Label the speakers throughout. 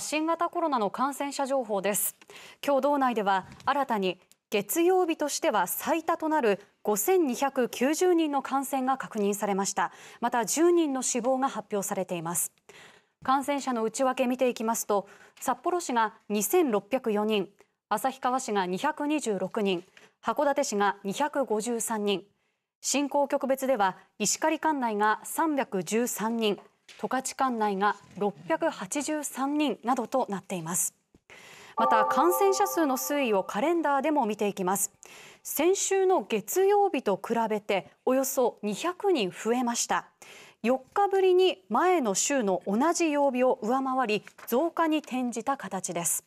Speaker 1: 新型コロナの感染者情報です。今日道内では新たに月曜日としては最多となる5290人の感染が確認されました。また10人の死亡が発表されています。感染者の内訳見ていきますと、札幌市が2604人、旭川市が226人、函館市が253人、振興局別では石狩管内が313人、十勝管内が683人などとなっていますまた感染者数の推移をカレンダーでも見ていきます先週の月曜日と比べておよそ200人増えました4日ぶりに前の週の同じ曜日を上回り増加に転じた形です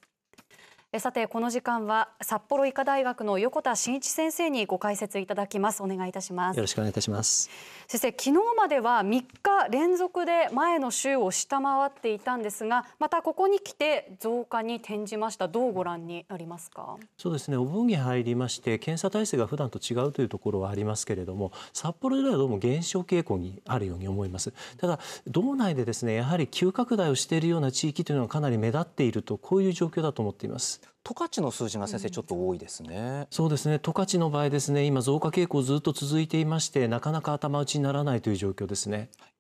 Speaker 1: さてこの時間は札幌医科大学の横田真一先生にご解説いただきますお願いいたしますよ
Speaker 2: ろしくお願いいたします
Speaker 1: 先生昨日までは3日連続で前の週を下回っていたんですがまたここに来て増加に転じましたどうご覧になりますか
Speaker 2: そうですねお盆に入りまして検査体制が普段と違うというところはありますけれども札幌ではどうも減少傾向にあるように思いますただ道内でですねやはり急拡大をしているような地域というのはかなり目立っているとこういう状況だと思っています十勝の数字が先生ちょっと多いですね。そうですね。十勝の場合ですね、今増加傾向ずっと続いていまして、なかなか頭打ちにならないという状況ですね。はい、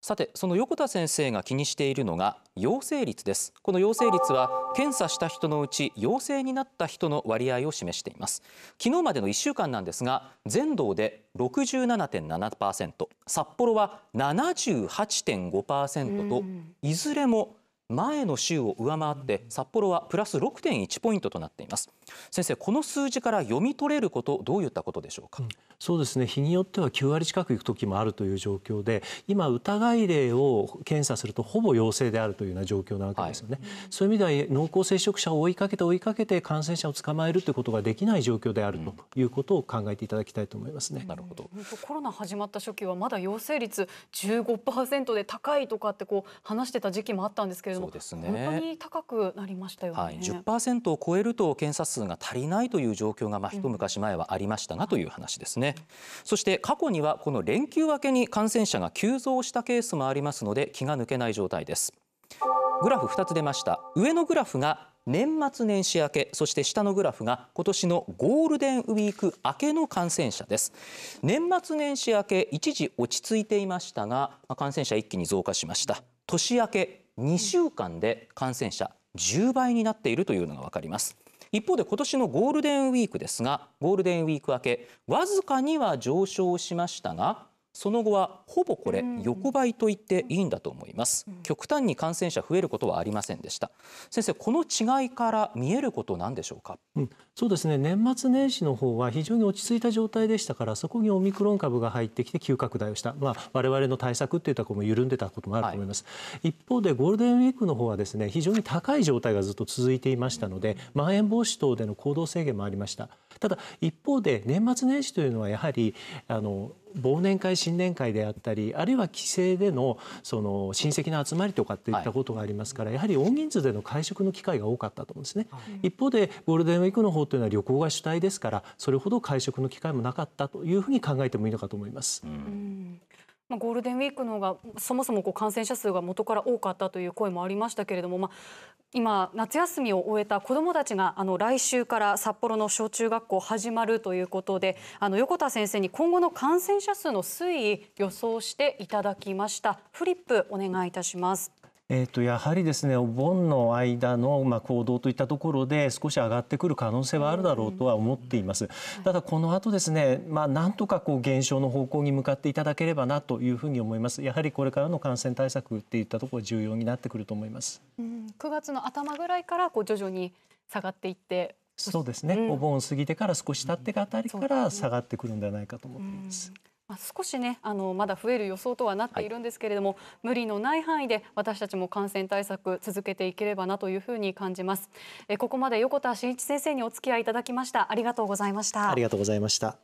Speaker 2: さて、その横田先生が気にしているのが陽性率です。こ
Speaker 3: の陽性率は検査した人のうち陽性になった人の割合を示しています。昨日までの1週間なんですが、全道で67.7%、札幌は78.5%と、いずれも前の週を上回って札幌はプラス6.1ポイントとなっています先生この数字から読み
Speaker 2: 取れることどういったことでしょうか、うん、そうですね日によっては9割近くいく時もあるという状況で今疑い例を検査するとほぼ陽性であるというような状況なわけですよね、はい、そういう意味では濃厚接触者を追いかけて追いかけて感染者を捕まえるということができない状況であるということを考えていただきたいと思いますね、うん、なるほど
Speaker 1: コロナ始まった初期はまだ陽性率15%で高いとかってこう話してた時期もあったんですけれども本当に高くなりましたよね、はい、
Speaker 3: 10%を超えると検査数が足りないという状況が、まあ、一昔前はありましたがという話ですね、そして過去にはこの連休明けに感染者が急増したケースもありますので気が抜けない状態ですグラフ2つ出ました上のグラフが年末年始明けそして下のグラフが今年のゴールデンウィーク明けの感染者です年末年始明け一時落ち着いていましたが感染者一気に増加しました年明け2週間で感染者10倍になっているというのが分かります。一方で今年のゴールデンウィークですがゴールデンウィーク明けわずかには上昇しましたがその後はほぼこれ横ばいと言っていいんだと思います、極端に感染者増えることはありませんでした
Speaker 2: 先生この違いから見えることなんでしょうか、うん、そうですね年末年始の方は非常に落ち着いた状態でしたからそこにオミクロン株が入ってきて急拡大をした、まあ、我々の対策っていうところも緩んでたこともあると思います、はい、一方でゴールデンウィークの方はですね非常に高い状態がずっと続いていましたのでまん延防止等での行動制限もありましたただ一方で年末年始というのはやはりあの忘年会新年会であったりあるいは帰省でのその親戚の集まりとかっていったことがありますから、はい、やはり大人数での会食の機会が多かったと思うんですね、はい、一方でゴールデンウィークの方というのは旅行が主体ですからそれほど会食の機会もなかったというふうに考えてもいいのかと思います。
Speaker 1: ゴールデンウィークの方がそもそも感染者数が元から多かったという声もありましたけれども、まあ、今夏休みを終えた子どもたちがあの来週から札幌の小中学校始まるということであの横田先生に今後の感染者数の推移予想していただきましたフリップお願いいたします。
Speaker 2: えーと、やはりですねお盆の間の、まあ、行動といったところで少し上がってくる可能性はあるだろうとは思っています、ただこの後ですね、まあ、なんとかこう減少の方向に向かっていただければなというふうに思いますやはりこれからの感染対策っていったところ重要になってくると思います、
Speaker 1: うん、9月の頭ぐらいからこう徐々に下がっていって
Speaker 2: そうですね、うん、お盆を過ぎてから少し経ってあたりから下がってくるんではないかと思っています、うん
Speaker 1: ま少しねあのまだ増える予想とはなっているんですけれども、はい、無理のない範囲で私たちも感染対策続けていければなというふうに感じますえここまで横田真一先生にお付き合いいただきましたありがとうございましたありがと
Speaker 2: うございました